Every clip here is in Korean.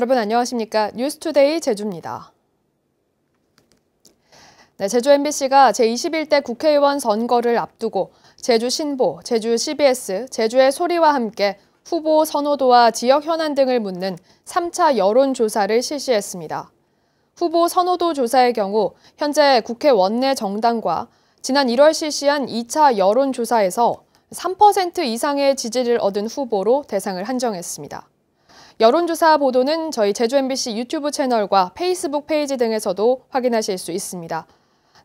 여러분 안녕하십니까? 뉴스투데이 제주입니다. 네, 제주 MBC가 제21대 국회의원 선거를 앞두고 제주 신보, 제주 CBS, 제주의 소리와 함께 후보 선호도와 지역 현안 등을 묻는 3차 여론조사를 실시했습니다. 후보 선호도 조사의 경우 현재 국회 원내 정당과 지난 1월 실시한 2차 여론조사에서 3% 이상의 지지를 얻은 후보로 대상을 한정했습니다. 여론조사 보도는 저희 제주 MBC 유튜브 채널과 페이스북 페이지 등에서도 확인하실 수 있습니다.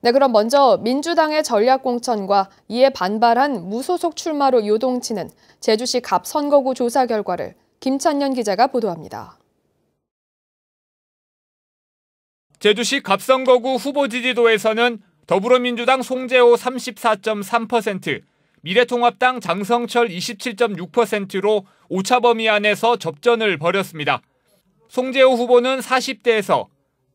네, 그럼 먼저 민주당의 전략공천과 이에 반발한 무소속 출마로 요동치는 제주시 갑 선거구 조사 결과를 김찬년 기자가 보도합니다. 제주시 갑선거구 후보 지지도에서는 더불어민주당 송재호 34.3%, 미래통합당 장성철 27.6%로 오차범위 안에서 접전을 벌였습니다. 송재호 후보는 40대에서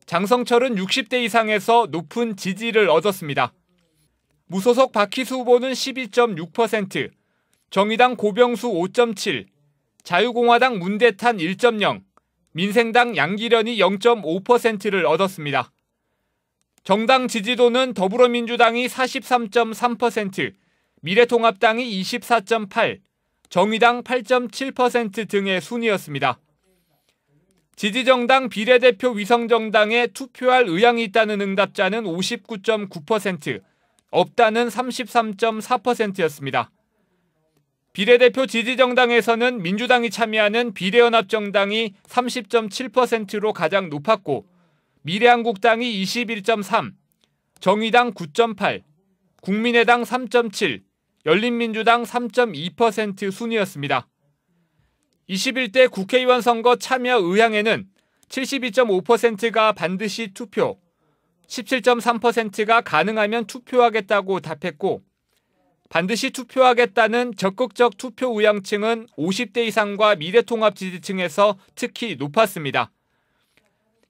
장성철은 60대 이상에서 높은 지지를 얻었습니다. 무소속 박희수 후보는 12.6%, 정의당 고병수 5.7, 자유공화당 문대탄 1.0, 민생당 양기련이 0.5%를 얻었습니다. 정당 지지도는 더불어민주당이 43.3%, 미래통합당이 24.8, 정의당 8.7% 등의 순이었습니다. 지지정당 비례대표 위성정당에 투표할 의향이 있다는 응답자는 59.9%, 없다는 33.4%였습니다. 비례대표 지지정당에서는 민주당이 참여하는 비례연합정당이 30.7%로 가장 높았고, 미래한국당이 21.3, 정의당 9.8, 국민의당 3.7, 열린민주당 3.2% 순이었습니다. 21대 국회의원 선거 참여 의향에는 72.5%가 반드시 투표, 17.3%가 가능하면 투표하겠다고 답했고, 반드시 투표하겠다는 적극적 투표 우향층은 50대 이상과 미래통합 지지층에서 특히 높았습니다.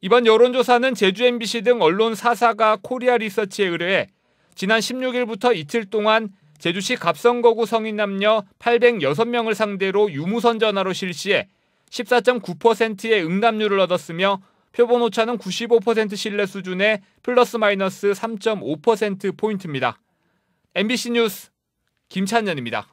이번 여론조사는 제주 MBC 등 언론 사사가 코리아 리서치에 의뢰해 지난 16일부터 이틀 동안 제주시 갑선거구 성인 남녀 806명을 상대로 유무선 전화로 실시해 14.9%의 응답률을 얻었으며 표본 오차는 95% 신뢰 수준의 플러스 마이너스 3.5% 포인트입니다. MBC 뉴스 김찬연입니다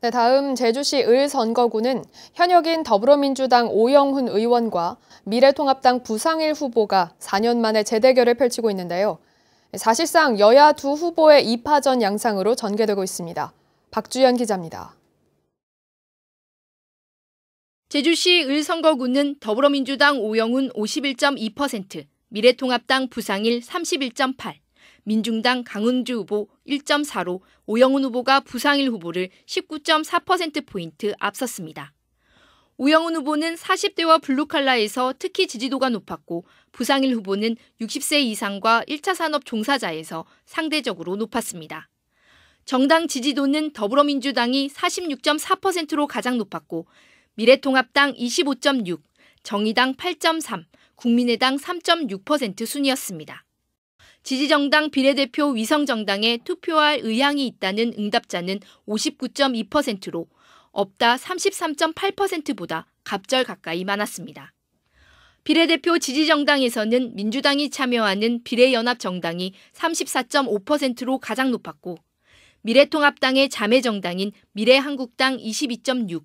네, 다음 제주시 을 선거구는 현역인 더불어민주당 오영훈 의원과 미래통합당 부상일 후보가 4년 만에 재대결을 펼치고 있는데요. 사실상 여야 두 후보의 2파전 양상으로 전개되고 있습니다. 박주연 기자입니다. 제주시 을선거구는 더불어민주당 오영훈 51.2%, 미래통합당 부상일 31.8, 민중당 강은주 후보 1.4로 오영훈 후보가 부상일 후보를 19.4%포인트 앞섰습니다. 오영훈 후보는 40대와 블루칼라에서 특히 지지도가 높았고 부상일 후보는 60세 이상과 1차 산업 종사자에서 상대적으로 높았습니다. 정당 지지도는 더불어민주당이 46.4%로 가장 높았고 미래통합당 25.6, 정의당 8.3, 국민의당 3.6% 순이었습니다. 지지정당 비례대표 위성정당에 투표할 의향이 있다는 응답자는 59.2%로 없다 33.8%보다 갑절 가까이 많았습니다. 비례대표 지지정당에서는 민주당이 참여하는 비례연합정당이 34.5%로 가장 높았고 미래통합당의 자매정당인 미래한국당 22.6,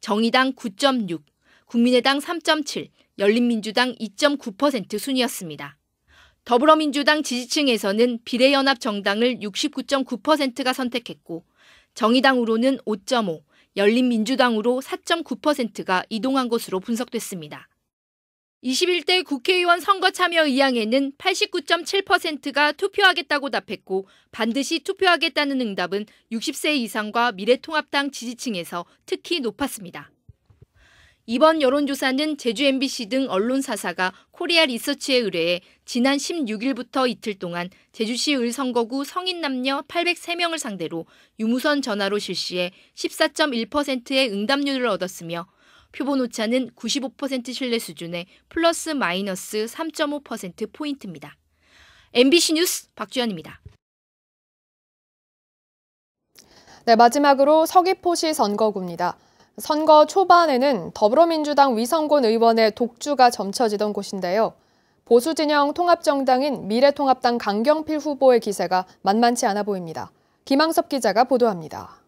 정의당 9.6, 국민의당 3.7, 열린민주당 2.9% 순이었습니다. 더불어민주당 지지층에서는 비례연합정당을 69.9%가 선택했고 정의당으로는 5.5, 열린민주당으로 4.9%가 이동한 것으로 분석됐습니다. 21대 국회의원 선거 참여 의향에는 89.7%가 투표하겠다고 답했고 반드시 투표하겠다는 응답은 60세 이상과 미래통합당 지지층에서 특히 높았습니다. 이번 여론조사는 제주 MBC 등 언론사사가 코리아 리서치에 의뢰해 지난 16일부터 이틀 동안 제주시 을선거구 성인 남녀 803명을 상대로 유무선 전화로 실시해 14.1%의 응답률을 얻었으며 표본 오차는 95% 신뢰 수준의 플러스 마이너스 3.5% 포인트입니다. MBC 뉴스 박주현입니다. 네, 마지막으로 서귀포시 선거구입니다. 선거 초반에는 더불어민주당 위성곤 의원의 독주가 점쳐지던 곳인데요. 보수진영 통합정당인 미래통합당 강경필 후보의 기세가 만만치 않아 보입니다. 김항섭 기자가 보도합니다.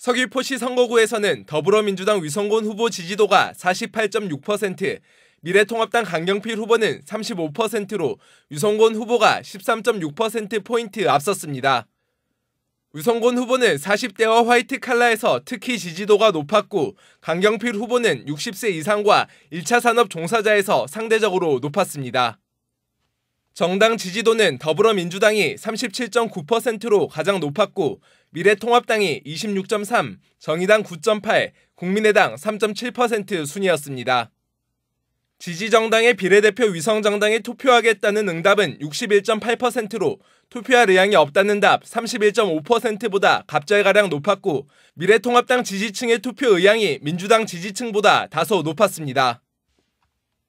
서귀포시 선거구에서는 더불어민주당 위성곤 후보 지지도가 48.6%, 미래통합당 강경필 후보는 35%로 위성곤 후보가 13.6%포인트 앞섰습니다. 유성곤 후보는 40대와 화이트 칼라에서 특히 지지도가 높았고 강경필 후보는 60세 이상과 1차 산업 종사자에서 상대적으로 높았습니다. 정당 지지도는 더불어민주당이 37.9%로 가장 높았고 미래통합당이 26.3, 정의당 9.8, 국민의당 3.7% 순이었습니다. 지지정당의 비례대표 위성정당에 투표하겠다는 응답은 61.8%로 투표할 의향이 없다는 답 31.5%보다 갑절가량 높았고 미래통합당 지지층의 투표 의향이 민주당 지지층보다 다소 높았습니다.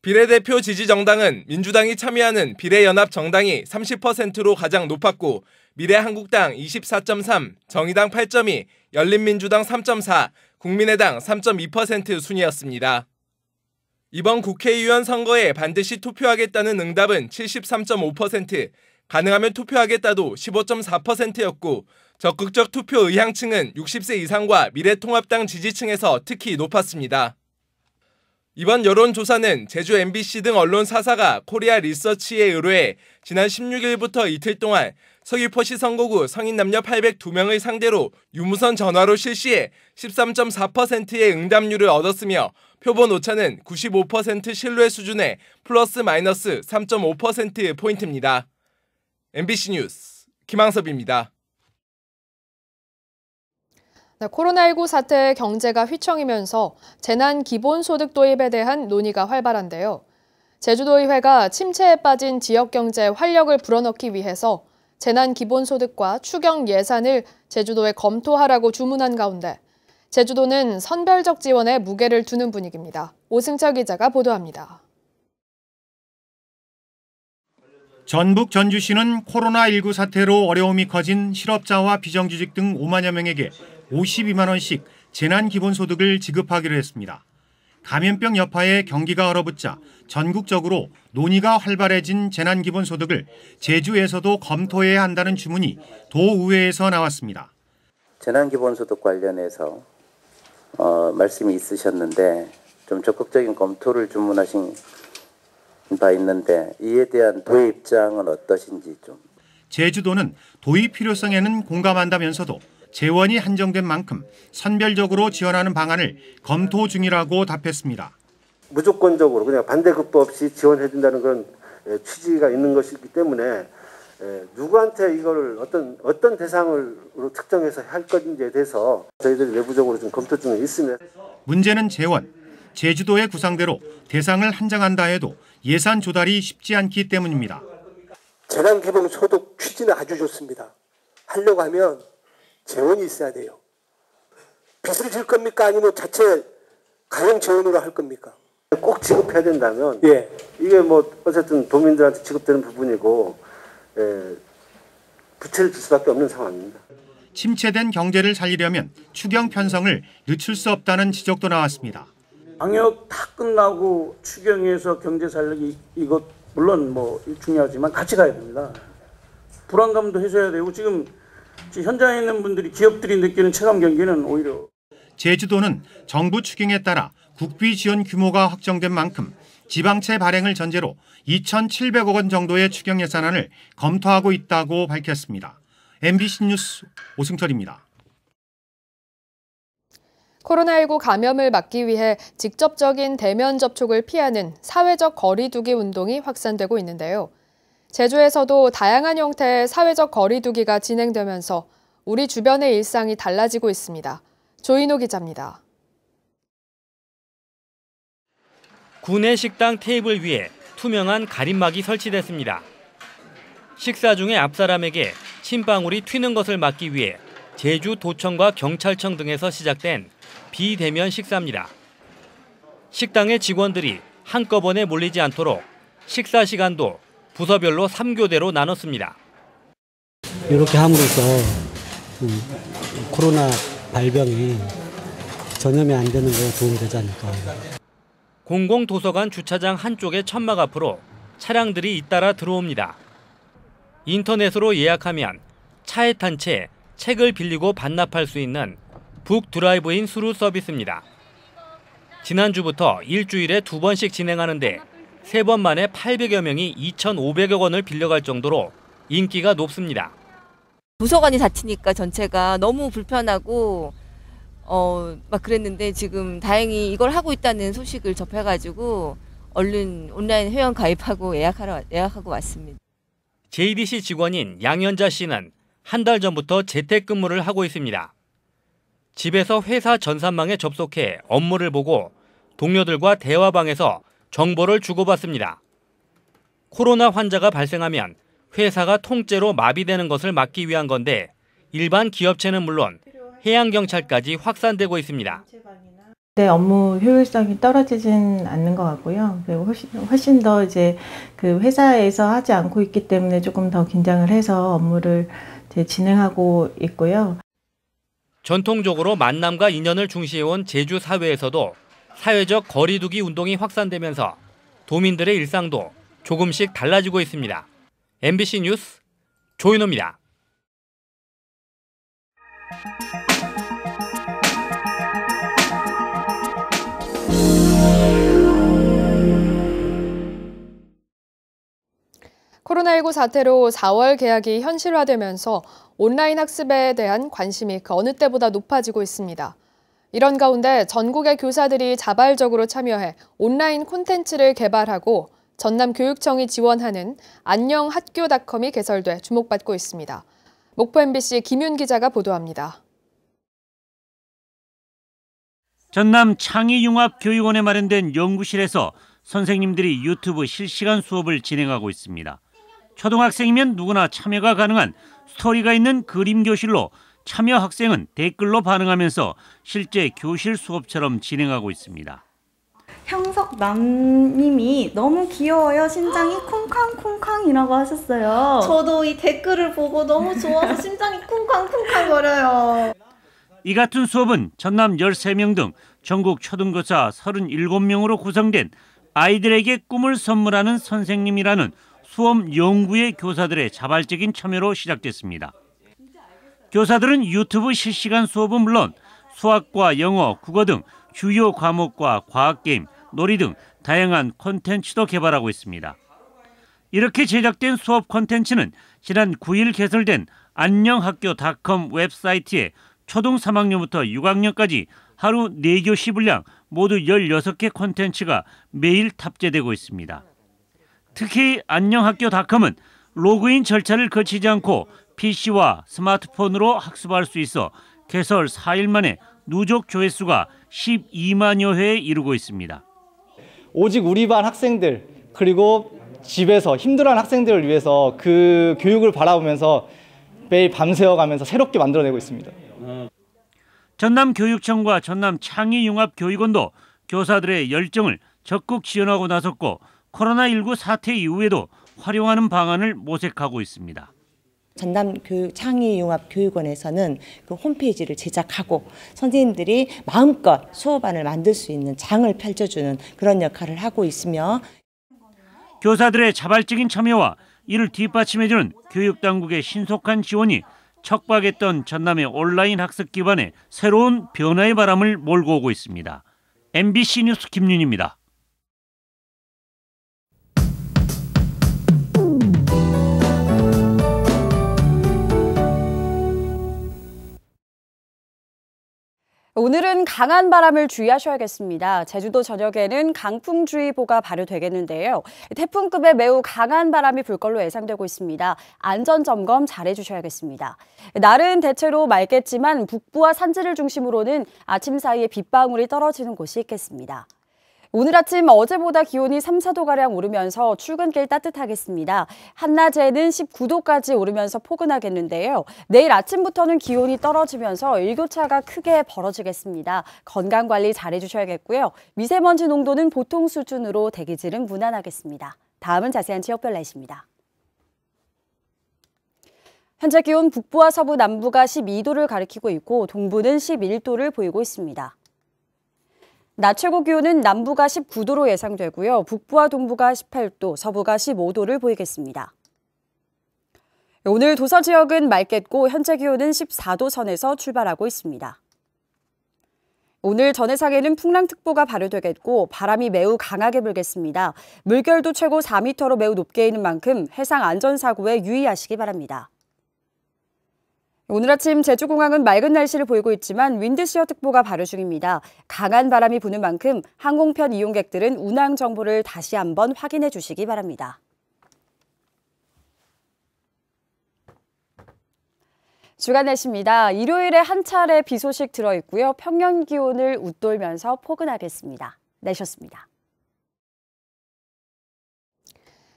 비례대표 지지정당은 민주당이 참여하는 비례연합정당이 30%로 가장 높았고 미래한국당 24.3, 정의당 8.2, 열린민주당 3.4, 국민의당 3.2% 순이었습니다. 이번 국회의원 선거에 반드시 투표하겠다는 응답은 73.5%, 가능하면 투표하겠다도 15.4%였고 적극적 투표 의향층은 60세 이상과 미래통합당 지지층에서 특히 높았습니다. 이번 여론조사는 제주 MBC 등 언론 사사가 코리아 리서치에 의뢰해 지난 16일부터 이틀 동안 서귀포시 선거구 성인 남녀 802명을 상대로 유무선 전화로 실시해 13.4%의 응답률을 얻었으며 표본 오차는 95% 신뢰 수준의 플러스 마이너스 3.5%포인트입니다. 의 MBC 뉴스 김항섭입니다. 네, 코로나19 사태의 경제가 휘청이면서 재난 기본소득 도입에 대한 논의가 활발한데요. 제주도의회가 침체에 빠진 지역경제의 활력을 불어넣기 위해서 재난 기본소득과 추경 예산을 제주도에 검토하라고 주문한 가운데 제주도는 선별적 지원에 무게를 두는 분위기입니다. 오승철 기자가 보도합니다. 전북 전주시는 코로나19 사태로 어려움이 커진 실업자와 비정규직 등 5만여 명에게 52만 원씩 재난기본소득을 지급하기로 했습니다. 감염병 여파에 경기가 얼어붙자 전국적으로 논의가 활발해진 재난기본소득을 제주에서도 검토해야 한다는 주문이 도의회에서 나왔습니다. 재난기본소득 관련해서 어, 말씀이 있으셨는데 좀 적극적인 검토를 주문하신 바 있는데 이에 대한 도의 입장은 어떠신지 좀. 제주도는 도의 필요성에는 공감한다면서도 재원이 한정된 만큼 선별적으로 지원하는 방안을 검토 중이라고 답했습니다. 무조건적으로 그냥 반대급도 없이 지원해준다는 건 취지가 있는 것이기 때문에 예, 누구한테 이걸 어떤 어떤 대상으로 특정해서 할 것인지에 대해서 저희들이 내부적으로 좀 검토 중에 있습니다. 문제는 재원. 제주도의 구상대로 대상을 한정한다 해도 예산 조달이 쉽지 않기 때문입니다. 재난 개봉 소득 취지는 아주 좋습니다. 하려고 하면 재원이 있어야 돼요. 빚을 질 겁니까 아니면 자체 가용 재원으로 할 겁니까? 꼭 지급해야 된다면 예. 이게 뭐 어쨌든 도민들한테 지급되는 부분이고 예, 부채를 질 수밖에 없는 상황입니다. 침체된 경제를 살리려면 추경 편성을 늦출 수 없다는 지적도 나왔습니다. 방역 다 끝나고 추경에서 경제 살리기 이것 물론 뭐 중요하지만 같이 가야 됩니다. 불안감도 해소해야 되고 지금 현장에 있는 분들이 기업들이 느끼는 체감 경기는 오히려 제주도는 정부 추경에 따라 국비 지원 규모가 확정된 만큼 지방채 발행을 전제로 2,700억 원 정도의 추경 예산안을 검토하고 있다고 밝혔습니다. MBC 뉴스 오승철입니다. 코로나19 감염을 막기 위해 직접적인 대면 접촉을 피하는 사회적 거리두기 운동이 확산되고 있는데요. 제주에서도 다양한 형태의 사회적 거리두기가 진행되면서 우리 주변의 일상이 달라지고 있습니다. 조인호 기자입니다. 구내식당 테이블 위에 투명한 가림막이 설치됐습니다. 식사 중에 앞사람에게 침방울이 튀는 것을 막기 위해 제주 도청과 경찰청 등에서 시작된 비대면 식사입니다. 식당의 직원들이 한꺼번에 몰리지 않도록 식사 시간도 부서별로 3교대로 나눴습니다. 이렇게 함으로써 음, 코로나 발병이 전염이 안 되는 거에 도움되지 이 않을까. 공공도서관 주차장 한쪽의 천막 앞으로 차량들이 잇따라 들어옵니다. 인터넷으로 예약하면 차에 탄 채 책을 빌리고 반납할 수 있는 북 드라이브인 수루 서비스입니다. 지난주부터 일주일에 두 번씩 진행하는데 세 번 만에 800여 명이 2,500여 원을 빌려갈 정도로 인기가 높습니다. 도서관이 닫히니까 전체가 너무 불편하고 어, 막 그랬는데 지금 다행히 이걸 하고 있다는 소식을 접해가지고 얼른 온라인 회원 가입하고 예약하러, 예약하고 왔습니다. JDC 직원인 양현자 씨는 한 달 전부터 재택근무를 하고 있습니다. 집에서 회사 전산망에 접속해 업무를 보고 동료들과 대화방에서 정보를 주고받습니다. 코로나 환자가 발생하면 회사가 통째로 마비되는 것을 막기 위한 건데 일반 기업체는 물론 해양경찰까지 확산되고 있습니다. 네, 업무 효율성이 떨어지진 않는 것 같고요. 그리고 훨씬, 훨씬 더 이제 그 회사에서 하지 않고 있기 때문에 조금 더 긴장을 해서 업무를 진행하고 있고요. 전통적으로 만남과 인연을 중시해온 제주 사회에서도 사회적 거리두기 운동이 확산되면서 도민들의 일상도 조금씩 달라지고 있습니다. MBC 뉴스 조윤호입니다. 코로나19 사태로 4월 계약이 현실화되면서 온라인 학습에 대한 관심이 그 어느 때보다 높아지고 있습니다. 이런 가운데 전국의 교사들이 자발적으로 참여해 온라인 콘텐츠를 개발하고 전남 교육청이 지원하는 안녕학교닷컴이 개설돼 주목받고 있습니다. 목포 MBC 김윤 기자가 보도합니다. 전남 창의융합교육원에 마련된 연구실에서 선생님들이 유튜브 실시간 수업을 진행하고 있습니다. 초등학생이면 누구나 참여가 가능한 스토리가 있는 그림 교실로 참여 학생은 댓글로 반응하면서 실제 교실 수업처럼 진행하고 있습니다. 형석남님이 너무 귀여워요. 심장이 쿵쾅쿵쾅이라고 하셨어요. 저도 이 댓글을 보고 너무 좋아서 심장이 쿵쾅쿵쾅거려요. 이 같은 수업은 전남 13명 등 전국 초등교사 37명으로 구성된 아이들에게 꿈을 선물하는 선생님이라는 수험 연구의 교사들의 자발적인 참여로 시작됐습니다. 교사들은 유튜브 실시간 수업은 물론 수학과 영어, 국어 등 주요 과목과 과학게임, 놀이 등 다양한 콘텐츠도 개발하고 있습니다. 이렇게 제작된 수업 콘텐츠는 지난 9일 개설된 안녕학교닷컴 웹사이트에 초등 3학년부터 6학년까지 하루 4교시 분량 모두 16개 콘텐츠가 매일 탑재되고 있습니다. 특히 안녕학교닷컴은 로그인 절차를 거치지 않고 PC와 스마트폰으로 학습할 수 있어 개설 4일 만에 누적 조회수가 12만여 회에 이르고 있습니다. 오직 우리 반 학생들 그리고 집에서 힘들어하는 학생들을 위해서 그 교육을 바라보면서 매일 밤새워 가면서 새롭게 만들어내고 있습니다. 전남교육청과 전남창의융합교육원도 교사들의 열정을 적극 지원하고 나섰고 코로나19 사태 이후에도 활용하는 방안을 모색하고 있습니다. 전남 교육 창의융합 교육원에서는 그 홈페이지를 제작하고 선생님들이 마음껏 수업안을 만들 수 있는 장을 펼쳐주는 그런 역할을 하고 있으며 교사들의 자발적인 참여와 이를 뒷받침해주는 교육당국의 신속한 지원이 척박했던 전남의 온라인 학습 기반에 새로운 변화의 바람을 몰고 오고 있습니다. MBC 뉴스 김윤입니다. 오늘은 강한 바람을 주의하셔야겠습니다. 제주도 저녁에는 강풍주의보가 발효되겠는데요. 태풍급의 매우 강한 바람이 불 걸로 예상되고 있습니다. 안전점검 잘해주셔야겠습니다. 날은 대체로 맑겠지만 북부와 산지를 중심으로는 아침 사이에 빗방울이 떨어지는 곳이 있겠습니다. 오늘 아침 어제보다 기온이 3, 4도가량 오르면서 출근길 따뜻하겠습니다. 한낮에는 19도까지 오르면서 포근하겠는데요. 내일 아침부터는 기온이 떨어지면서 일교차가 크게 벌어지겠습니다. 건강관리 잘해주셔야겠고요. 미세먼지 농도는 보통 수준으로 대기질은 무난하겠습니다. 다음은 자세한 지역별 날씨입니다. 현재 기온 북부와 서부 남부가 12도를 가리키고 있고 동부는 11도를 보이고 있습니다. 낮 최고 기온은 남부가 19도로 예상되고요. 북부와 동부가 18도, 서부가 15도를 보이겠습니다. 오늘 도서 지역은 맑겠고 현재 기온은 14도 선에서 출발하고 있습니다. 오늘 전해상에는 풍랑특보가 발효되겠고 바람이 매우 강하게 불겠습니다. 물결도 최고 4m로 매우 높게 있는 만큼 해상 안전사고에 유의하시기 바랍니다. 오늘 아침 제주공항은 맑은 날씨를 보이고 있지만 윈드시어 특보가 발효 중입니다. 강한 바람이 부는 만큼 항공편 이용객들은 운항 정보를 다시 한번 확인해 주시기 바랍니다. 주간 내십니다 일요일에 한 차례 비 소식 들어있고요. 평년 기온을 웃돌면서 포근하겠습니다. 내셨습니다.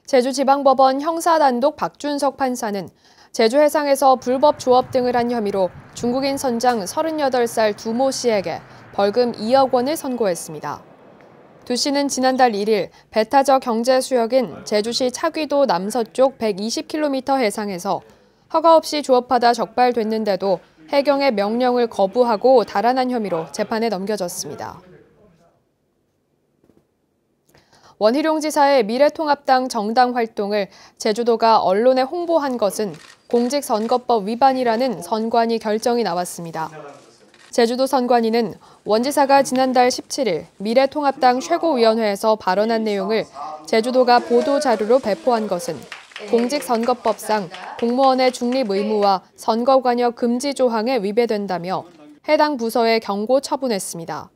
제주지방법원 형사단독 박준석 판사는 제주 해상에서 불법 조업 등을 한 혐의로 중국인 선장 38살 두모 씨에게 벌금 2억 원을 선고했습니다. 두 씨는 지난달 1일 배타적 경제 수역인 제주시 차귀도 남서쪽 120km 해상에서 허가 없이 조업하다 적발됐는데도 해경의 명령을 거부하고 달아난 혐의로 재판에 넘겨졌습니다. 원희룡 지사의 미래통합당 정당 활동을 제주도가 언론에 홍보한 것은 공직선거법 위반이라는 선관위 결정이 나왔습니다. 제주도 선관위는 원지사가 지난달 17일 미래통합당 최고위원회에서 발언한 내용을 제주도가 보도자료로 배포한 것은 공직선거법상 공무원의 중립 의무와 선거관여 금지 조항에 위배된다며 해당 부서에 경고 처분했습니다.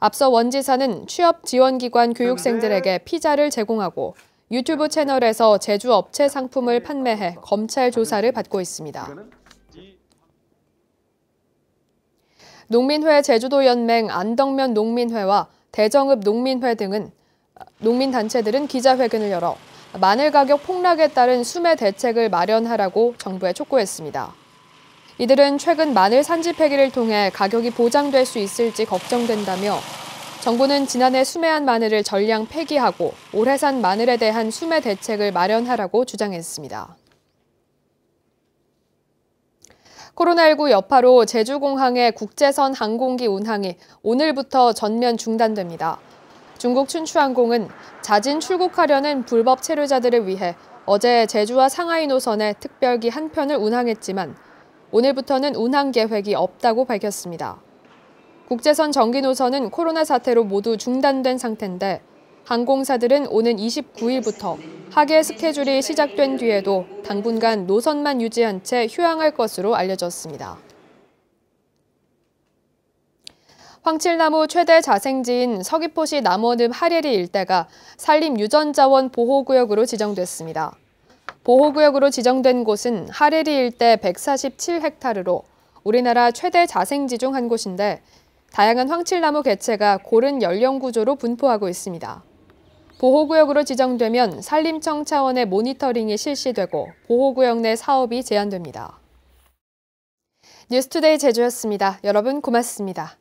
앞서 원지사는 취업 지원기관 교육생들에게 피자를 제공하고 유튜브 채널에서 제주 업체 상품을 판매해 검찰 조사를 받고 있습니다. 농민회 제주도연맹 안덕면 농민회와 대정읍 농민회 등은 농민단체들은 기자회견을 열어 마늘 가격 폭락에 따른 수매 대책을 마련하라고 정부에 촉구했습니다. 이들은 최근 마늘 산지 폐기를 통해 가격이 보장될 수 있을지 걱정된다며 정부는 지난해 수매한 마늘을 전량 폐기하고 올해 산 마늘에 대한 수매 대책을 마련하라고 주장했습니다. 코로나19 여파로 제주공항의 국제선 항공기 운항이 오늘부터 전면 중단됩니다. 중국 춘추항공은 자진 출국하려는 불법 체류자들을 위해 어제 제주와 상하이 노선의 특별기 한 편을 운항했지만 오늘부터는 운항 계획이 없다고 밝혔습니다. 국제선 정기 노선은 코로나 사태로 모두 중단된 상태인데 항공사들은 오는 29일부터 하계 스케줄이 시작된 뒤에도 당분간 노선만 유지한 채 휴양할 것으로 알려졌습니다. 황칠나무 최대 자생지인 서귀포시 남원읍 하례리 일대가 산림유전자원보호구역으로 지정됐습니다. 보호구역으로 지정된 곳은 하례리 일대 147헥타르로 우리나라 최대 자생지 중 한 곳인데 다양한 황칠나무 개체가 고른 연령 구조로 분포하고 있습니다. 보호구역으로 지정되면 산림청 차원의 모니터링이 실시되고 보호구역 내 사업이 제한됩니다. 뉴스투데이 제주였습니다. 여러분 고맙습니다.